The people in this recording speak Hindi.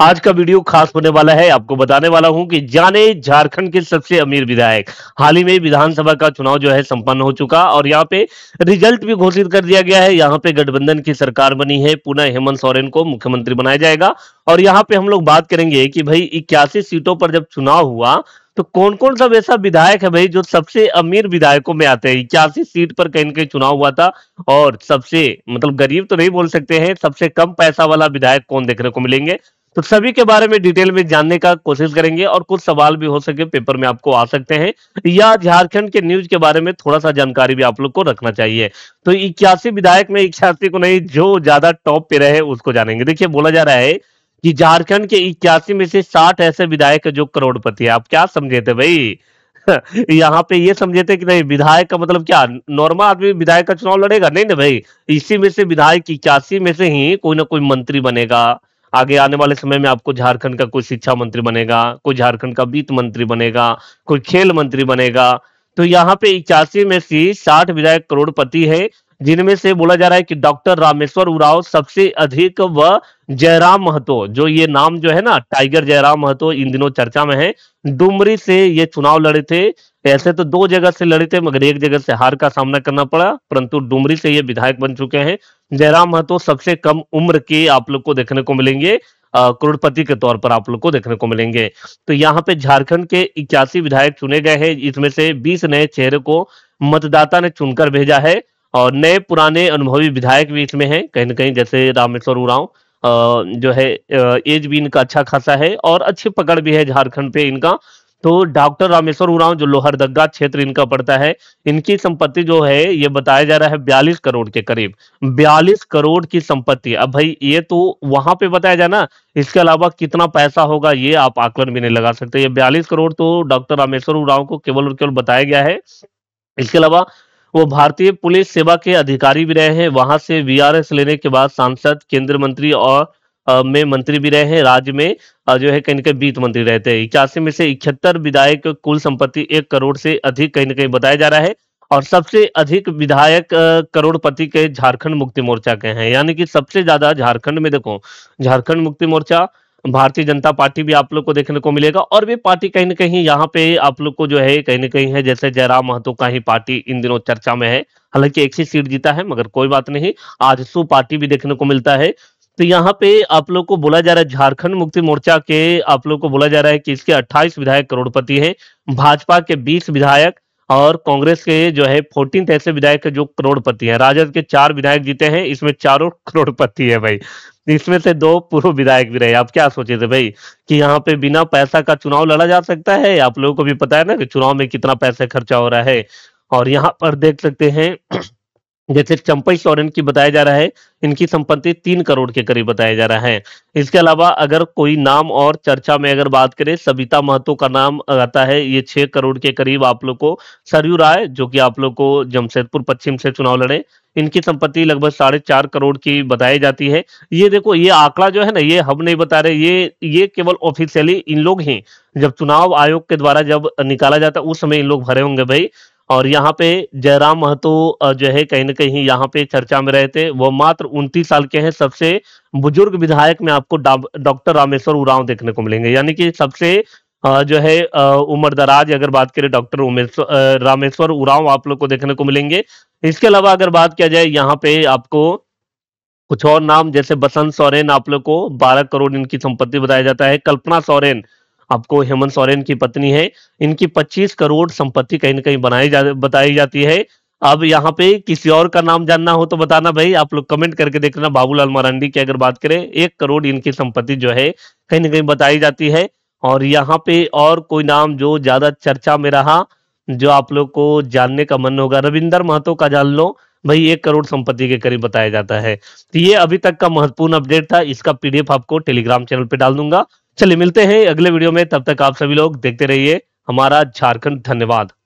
आज का वीडियो खास होने वाला है आपको बताने वाला हूं कि जाने झारखंड के सबसे अमीर विधायक हाल ही में विधानसभा का चुनाव जो है संपन्न हो चुका और यहाँ पे रिजल्ट भी घोषित कर दिया गया है यहाँ पे गठबंधन की सरकार बनी है पुनः हेमंत सोरेन को मुख्यमंत्री बनाया जाएगा और यहाँ पे हम लोग बात करेंगे कि भाई इक्यासी सीटों पर जब चुनाव हुआ तो कौन कौन सा वैसा विधायक है भाई जो सबसे अमीर विधायकों में आते हैं इक्यासी सीट पर कहीं ना कहीं चुनाव हुआ था और सबसे मतलब गरीब तो नहीं बोल सकते हैं सबसे कम पैसा वाला विधायक कौन देखने को मिलेंगे तो सभी के बारे में डिटेल में जानने का कोशिश करेंगे और कुछ सवाल भी हो सके पेपर में आपको आ सकते हैं या झारखंड के न्यूज के बारे में थोड़ा सा जानकारी भी आप लोग को रखना चाहिए तो इक्यासी विधायक में इक्यासी को नहीं जो ज्यादा टॉप पे रहे उसको जानेंगे देखिए बोला जा रहा है कि झारखंड के इक्यासी में से साठ ऐसे विधायक जो करोड़पति है आप क्या समझे थे भाई यहाँ पे ये समझे थे कि नहीं विधायक का मतलब क्या नॉर्मल आदमी विधायक का चुनाव लड़ेगा नहीं ना भाई इसी में से विधायक इक्यासी में से ही कोई ना कोई मंत्री बनेगा आगे आने वाले समय में आपको झारखंड का कोई शिक्षा मंत्री बनेगा कोई झारखंड का वित्त मंत्री बनेगा कोई खेल मंत्री बनेगा तो यहाँ पे इक्यासी में से साठ विधायक करोड़पति है जिनमें से बोला जा रहा है कि डॉक्टर रामेश्वर उराव सबसे अधिक व जयराम महतो जो ये नाम जो है ना टाइगर जयराम महतो इन दिनों चर्चा में है डुमरी से ये चुनाव लड़े थे तो ऐसे तो दो जगह से लड़े थे मगर एक जगह से हार का सामना करना पड़ा परंतु डुमरी से ये विधायक बन चुके हैं जयराम महतो सबसे कम उम्र के आप लोग को देखने को मिलेंगे करोड़पति के तौर पर आप लोग को देखने को मिलेंगे तो यहाँ पे झारखंड के इक्यासी विधायक चुने गए हैं इसमें से बीस नए चेहरे को मतदाता ने चुनकर भेजा है और नए पुराने अनुभवी विधायक भी इसमें हैं कहीं ना कहीं जैसे रामेश्वर उराव जो है एज भी इनका अच्छा खासा है और अच्छी पकड़ भी है झारखंड पे इनका तो डॉक्टर रामेश्वर उरांव जो लोहरदगा क्षेत्र इनका पड़ता है इनकी संपत्ति जो है ये बताया जा रहा है बयालीस करोड़ के करीब बयालीस करोड़ की संपत्ति अब भाई ये तो वहां पे बताया जाना इसके अलावा कितना पैसा होगा ये आप आकलन भी नहीं लगा सकते ये बयालीस करोड़ तो डॉक्टर रामेश्वर उराव को केवल और केवल बताया गया है इसके अलावा वो भारतीय पुलिस सेवा के अधिकारी भी रहे हैं वहां से वी लेने के बाद सांसद केंद्रीय मंत्री और में मंत्री भी रहे हैं राज्य में जो है कहीं ना कहीं वित्त मंत्री रहते हैं इक्यासी में से इकहत्तर विधायक कुल संपत्ति एक करोड़ से अधिक कहीं ना कहीं बताया जा रहा है और सबसे अधिक विधायक करोड़पति के झारखंड मुक्ति मोर्चा के हैं यानी कि सबसे ज्यादा झारखंड में देखो झारखंड मुक्ति मोर्चा भारतीय जनता पार्टी भी आप लोग को देखने को मिलेगा और भी पार्टी कहीं ना कहीं यहाँ पे आप लोग को जो है कहीं ना कहीं है जैसे जयराम महतो का ही पार्टी इन दिनों चर्चा में है हालांकि एक ही सीट जीता है मगर कोई बात नहीं आज सु पार्टी भी देखने को मिलता है तो यहाँ पे आप लोग को बोला जा रहा है झारखंड मुक्ति मोर्चा के आप लोग को बोला जा रहा है कि इसके 28 विधायक करोड़पति हैं भाजपा के 20 विधायक और कांग्रेस के जो है फोर्टीन ऐसे विधायक जो करोड़पति हैं राजद के चार विधायक जीते हैं इसमें चारों करोड़पति है भाई इसमें से दो पूर्व विधायक भी रहे आप क्या सोचे थे भाई कि यहाँ पे बिना पैसा का चुनाव लड़ा जा सकता है आप लोगों को भी पता है ना कि चुनाव में कितना पैसा खर्चा हो रहा है और यहाँ पर देख सकते हैं जैसे चंपई सोरेन की बताया जा रहा है इनकी संपत्ति तीन करोड़ के करीब बताया जा रहा है इसके अलावा अगर कोई नाम और चर्चा में अगर बात करें सविता महतो का नाम आता है ये छह करोड़ के करीब आप लोग को सरयू राय जो कि आप लोग को जमशेदपुर पश्चिम से चुनाव लड़े इनकी संपत्ति लगभग साढ़े चार करोड़ की बताई जाती है ये देखो ये आंकड़ा जो है ना ये हम नहीं बता रहे ये ये केवल ऑफिशियली इन लोग ही जब चुनाव आयोग के द्वारा जब निकाला जाता उस समय इन लोग भरे होंगे भाई और यहाँ पे जयराम महतो जो है कहीं ना कहीं यहाँ पे चर्चा में रहे थे वो मात्र उनतीस साल के हैं सबसे बुजुर्ग विधायक में आपको डॉक्टर रामेश्वर उरांव देखने को मिलेंगे यानी कि सबसे जो है उम्र दराज अगर बात करें डॉक्टर उमेश्वर रामेश्वर उरांव आप लोग को देखने को मिलेंगे इसके अलावा अगर बात किया जाए यहाँ पे आपको कुछ और नाम जैसे बसंत सोरेन आप लोग को बारह करोड़ इनकी संपत्ति बताया जाता है कल्पना सोरेन आपको हेमंत सोरेन की पत्नी है इनकी 25 करोड़ संपत्ति कहीं ना कहीं बनाई जा बताई जाती है अब यहाँ पे किसी और का नाम जानना हो तो बताना भाई आप लोग कमेंट करके देखना बाबूलाल मरांडी की अगर बात करें एक करोड़ इनकी संपत्ति जो है कहीं ना कहीं बताई जाती है और यहाँ पे और कोई नाम जो ज्यादा चर्चा में रहा जो आप लोग को जानने का मन होगा रविंदर महतो का जान लो भाई एक करोड़ संपत्ति के करीब बताया जाता है तो ये अभी तक का महत्वपूर्ण अपडेट था इसका पीडीएफ आपको टेलीग्राम चैनल पे डाल दूंगा चलिए मिलते हैं अगले वीडियो में तब तक आप सभी लोग देखते रहिए हमारा झारखंड धन्यवाद